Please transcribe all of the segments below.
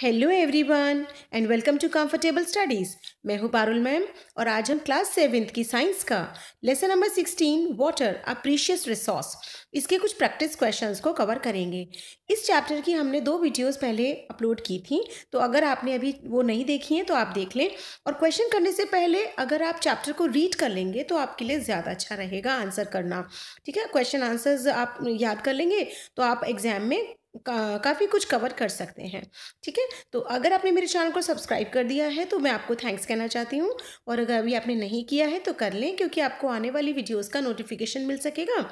Hello everyone and welcome to comfortable studies मैं हूं Parul ma'am और आज हम क्लास सेवेंथ की साइंस का lesson number sixteen water a precious resource इसके कुछ प्रैक्टिस क्वेश्चंस को कवर करेंगे इस चैप्टर की हमने दो वीडियोस पहले अपलोड की थी तो अगर आपने अभी वो नहीं देखी हैं तो आप देख लें और क्वेश्चन करने से पहले अगर आप चैप्टर को रीड कर लेंगे तो आपके लिए ज़्यादा अच्छा रहेगा आंसर करना ठीक है क्वेश्चन आंसर्स आप याद कर लेंगे तो आप एग्ज़ाम में का, काफ़ी कुछ कवर कर सकते हैं ठीक है तो अगर आपने मेरे चैनल को सब्सक्राइब कर दिया है तो मैं आपको थैंक्स कहना चाहती हूँ और अगर अभी आपने नहीं किया है तो कर लें क्योंकि आपको आने वाली वीडियोस का नोटिफिकेशन मिल सकेगा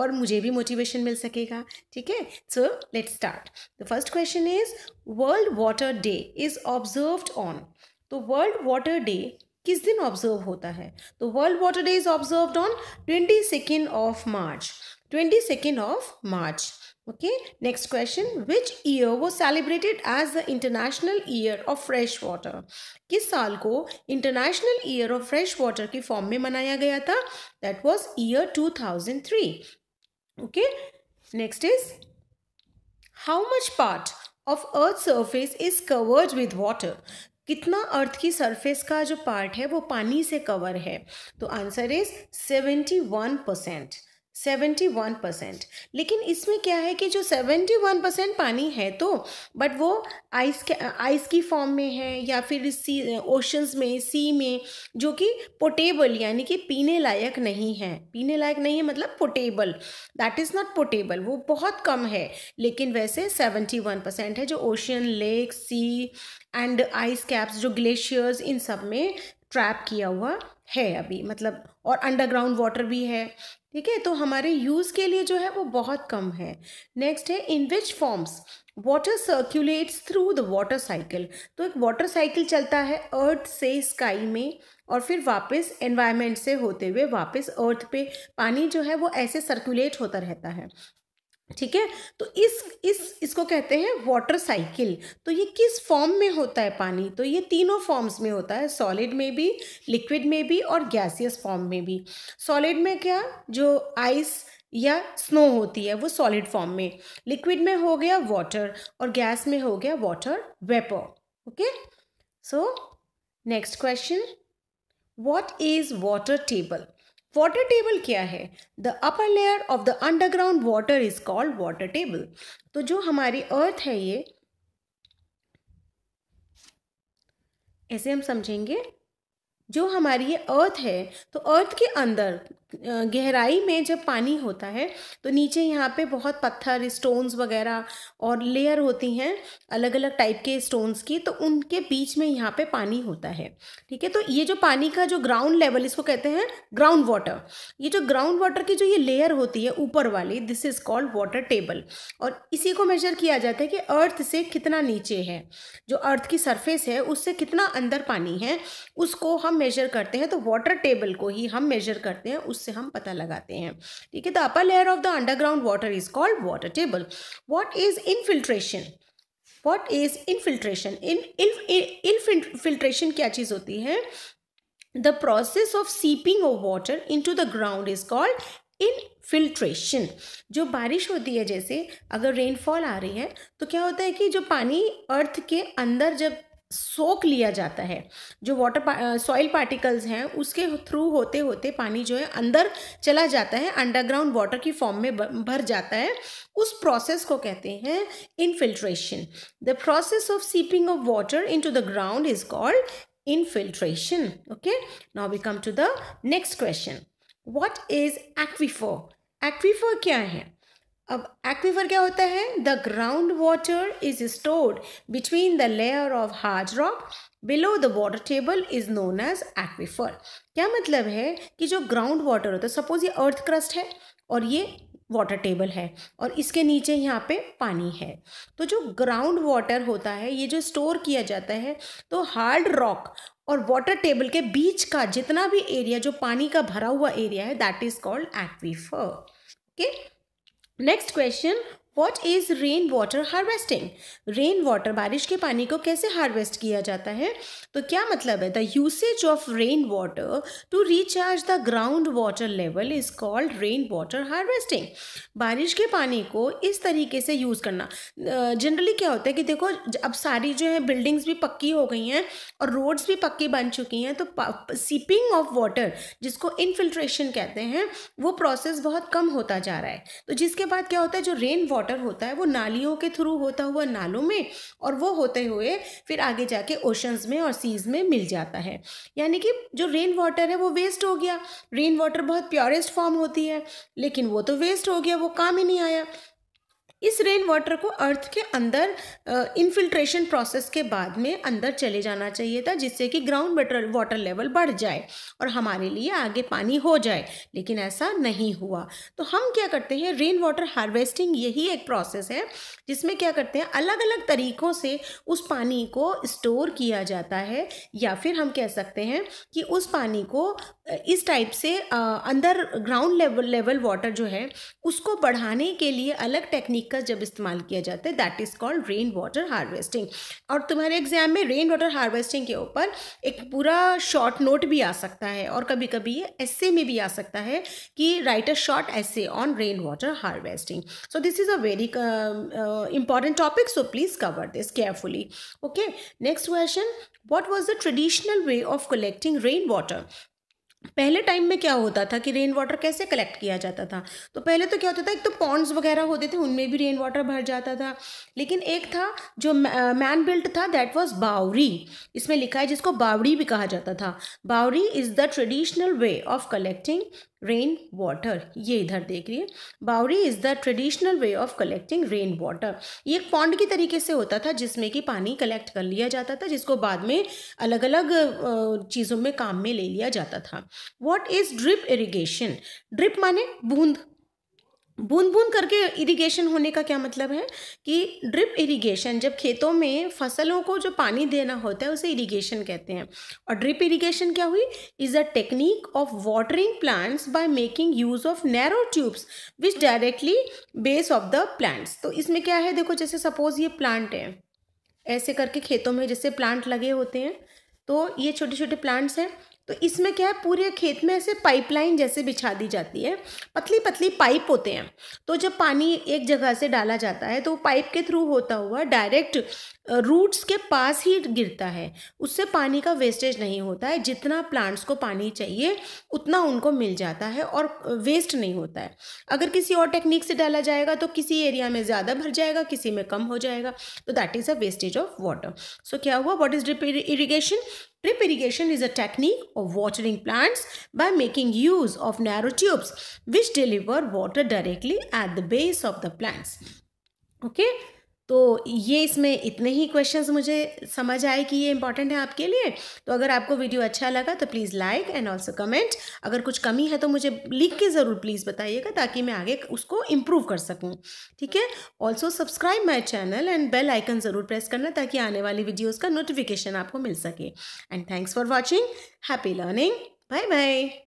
और मुझे भी मोटिवेशन मिल सकेगा ठीक है so let start the first question is world water day is observed on तो वर्ल्ड वाटर डे किस दिन ऑब्जर्व होता है तो world water day is observed on twenty of March twenty second of March Okay, next question. Which year was celebrated as the International Year of Fresh Water? किस साल को International Year of Fresh Water के form में मनाया गया था That was year 2003. Okay, next is how much part of Earth's surface is covered with water? कितना अर्थ की सरफेस का जो पार्ट है वो पानी से कवर है तो answer is seventy one percent seventy one percent लेकिन इसमें क्या है कि जो सेवेंटी वन परसेंट पानी है तो बट वो आइस के आइस की फॉर्म में है या फिर सी ओशंस में सी में जो कि पोटेबल यानी कि पीने लायक नहीं है पीने लायक नहीं है मतलब potable that is not potable वो बहुत कम है लेकिन वैसे सेवेंटी वन परसेंट है जो ocean lake sea and ice caps जो ग्लेशियर्स इन सब में ट्रैप किया हुआ है अभी मतलब और अंडरग्राउंड वाटर भी है ठीक है तो हमारे यूज़ के लिए जो है वो बहुत कम है नेक्स्ट है in which forms water circulates through the water cycle तो एक वाटर साइकिल चलता है अर्थ से स्काई में और फिर वापस एनवायरनमेंट से होते हुए वापस अर्थ पे पानी जो है वो ऐसे सर्कुलेट होता रहता है ठीक है तो इस इस इसको कहते हैं वाटर साइकिल तो ये किस फॉर्म में होता है पानी तो ये तीनों फॉर्म्स में होता है सॉलिड में भी लिक्विड में भी और गैसियस फॉर्म में भी सॉलिड में क्या जो आइस या स्नो होती है वो सॉलिड फॉर्म में लिक्विड में हो गया वाटर और गैस में हो गया water vapour okay so next question what is water table water table क्या है the upper layer of the underground water is called water table तो जो हमारी अर्थ है ये ऐसे हम समझेंगे जो हमारी ये अर्थ है तो अर्थ के अंदर गहराई में जब पानी होता है तो नीचे यहाँ पे बहुत पत्थर स्टोन्स वगैरह और लेयर होती हैं अलग अलग टाइप के स्टोन्स की तो उनके बीच में यहाँ पे पानी होता है ठीक है तो ये जो पानी का जो ग्राउंड लेवल इसको कहते हैं ग्राउंड वाटर ये जो ग्राउंड वाटर की जो ये लेयर होती है ऊपर वाली this is called water table और इसी को मेजर किया जाता है कि अर्थ से कितना नीचे है जो अर्थ की सरफेस है उससे कितना अंदर पानी है उसको हम मेजर करते हैं तो वाटर टेबल को ही हम मेजर करते हैं उससे हम पता लगाते हैं ठीक है the upper layer of the underground water is called water table what is infiltration what is infiltration इन इनफिल्ट्रेशन क्या चीज़ होती है the process of seeping of water into the ground is called infiltration जो बारिश होती है जैसे अगर रेनफॉल आ रही है तो क्या होता है कि जो पानी अर्थ के अंदर जब सोख लिया जाता है जो वाटर सॉइल पार्टिकल्स हैं उसके थ्रू होते होते पानी जो है अंदर चला जाता है अंडरग्राउंड वाटर की फॉर्म में भर जाता है उस प्रोसेस को कहते हैं infiltration the process of seeping of water into the ground is called infiltration okay now we come to the next question what is aquifer aquifer क्या है अब एक्वीफर क्या होता है the ground water is stored between the layer of hard rock below the water table is known as aquifer क्या मतलब है कि जो ग्राउंड वाटर होता है सपोज ये अर्थ क्रस्ट है और ये वाटर टेबल है और इसके नीचे यहाँ पे पानी है तो जो ग्राउंड वाटर होता है ये जो स्टोर किया जाता है तो हार्ड रॉक और वाटर टेबल के बीच का जितना भी एरिया जो पानी का भरा हुआ एरिया है that is called aquifer okay Next question what is rain water harvesting rain water बारिश के पानी को कैसे हार्वेस्ट किया जाता है तो क्या मतलब है the usage of rain water to recharge the ground water level is called rain water harvesting बारिश के पानी को इस तरीके से यूज़ करना जनरली क्या होता है कि देखो अब सारी जो है बिल्डिंग्स भी पक्की हो गई हैं और रोड्स भी पक्की बन चुकी हैं तो सीपिंग ऑफ वाटर जिसको इनफिल्ट्रेशन कहते हैं वो प्रोसेस बहुत कम होता जा रहा है तो जिसके बाद क्या होता है जो रेन वाटर वाटर होता है वो नालियों के थ्रू होता हुआ नालों में और वो होते हुए फिर आगे जाके ओशंस में और सीज में मिल जाता है यानी कि जो रेन वाटर है वो वेस्ट हो गया रेन वाटर बहुत प्योरेस्ट फॉर्म होती है लेकिन वो तो वेस्ट हो गया वो काम ही नहीं आया इस रेन वाटर को अर्थ के अंदर इन्फिल्ट्रेशन प्रोसेस के बाद में अंदर चले जाना चाहिए था जिससे कि ग्राउंड वाटर वाटर लेवल बढ़ जाए और हमारे लिए आगे पानी हो जाए लेकिन ऐसा नहीं हुआ तो हम क्या करते हैं रेन वाटर हार्वेस्टिंग यही एक प्रोसेस है जिसमें क्या करते हैं अलग अलग तरीक़ों से उस पानी को स्टोर किया जाता है या फिर हम कह सकते हैं कि उस पानी को इस टाइप से अंदर ग्राउंड लेवल लेवल वाटर जो है उसको बढ़ाने के लिए अलग टेक्निक का जब इस्तेमाल किया जाता है that is called rain water harvesting और तुम्हारे एग्जाम में रेन वाटर हार्वेस्टिंग के ऊपर एक पूरा शॉर्ट नोट भी आ सकता है और कभी कभी ऐसे में भी आ सकता है कि write a short essay on rain water harvesting so this is a very important topic so please cover this carefully okay next question what was the traditional way of collecting rain water पहले time में क्या होता था कि rain water कैसे collect किया जाता था तो पहले तो क्या होता था एक तो पॉन्ड्स वगैरह होते थे उनमें भी रेन वाटर भर जाता था लेकिन एक था जो मैन बिल्ट था दैट वाज बावरी इसमें लिखा है जिसको बावड़ी भी कहा जाता था बावरी is the traditional way of collecting rain water ये इधर देख रही है बावरी is the traditional way of collecting rain water ये एक पॉन्ड की तरीके से होता था जिसमें कि पानी कलेक्ट कर लिया जाता था जिसको बाद में अलग अलग चीज़ों में काम में ले लिया जाता था what is drip irrigation drip माने बूंद बूंद बूंद करके इरिगेशन होने का क्या मतलब है कि ड्रिप इरिगेशन जब खेतों में फसलों को जो पानी देना होता है उसे इरिगेशन कहते हैं और ड्रिप इरिगेशन क्या हुई is a technique of watering plants by making use of narrow tubes which directly base of the plants तो इसमें क्या है देखो जैसे सपोज ये प्लांट है ऐसे करके खेतों में जैसे प्लांट लगे होते हैं तो ये छोटे छोटे प्लांट्स हैं तो इसमें क्या है पूरे खेत में ऐसे पाइपलाइन जैसे बिछा दी जाती है पतली पतली पाइप होते हैं तो जब पानी एक जगह से डाला जाता है तो पाइप के थ्रू होता हुआ डायरेक्ट रूट्स के पास ही गिरता है उससे पानी का वेस्टेज नहीं होता है जितना प्लांट्स को पानी चाहिए उतना उनको मिल जाता है और वेस्ट नहीं होता है अगर किसी और टेक्निक से डाला जाएगा तो किसी एरिया में ज़्यादा भर जाएगा किसी में कम हो जाएगा तो that is a wastage of water so क्या हुआ what is drip irrigation drip irrigation is a technique of watering plants by making use of narrow tubes which deliver water directly at the base of the plants okay तो ये इसमें इतने ही questions मुझे समझ आए कि ये इंपॉर्टेंट है आपके लिए तो अगर आपको वीडियो अच्छा लगा तो please like and also comment अगर कुछ कमी है तो मुझे लिख के ज़रूर प्लीज़ बताइएगा ताकि मैं आगे उसको इम्प्रूव कर सकूँ ठीक है also subscribe my channel and bell icon ज़रूर प्रेस करना ताकि आने वाली वीडियोज़ का नोटिफिकेशन आपको मिल सके and thanks for watching happy learning bye bye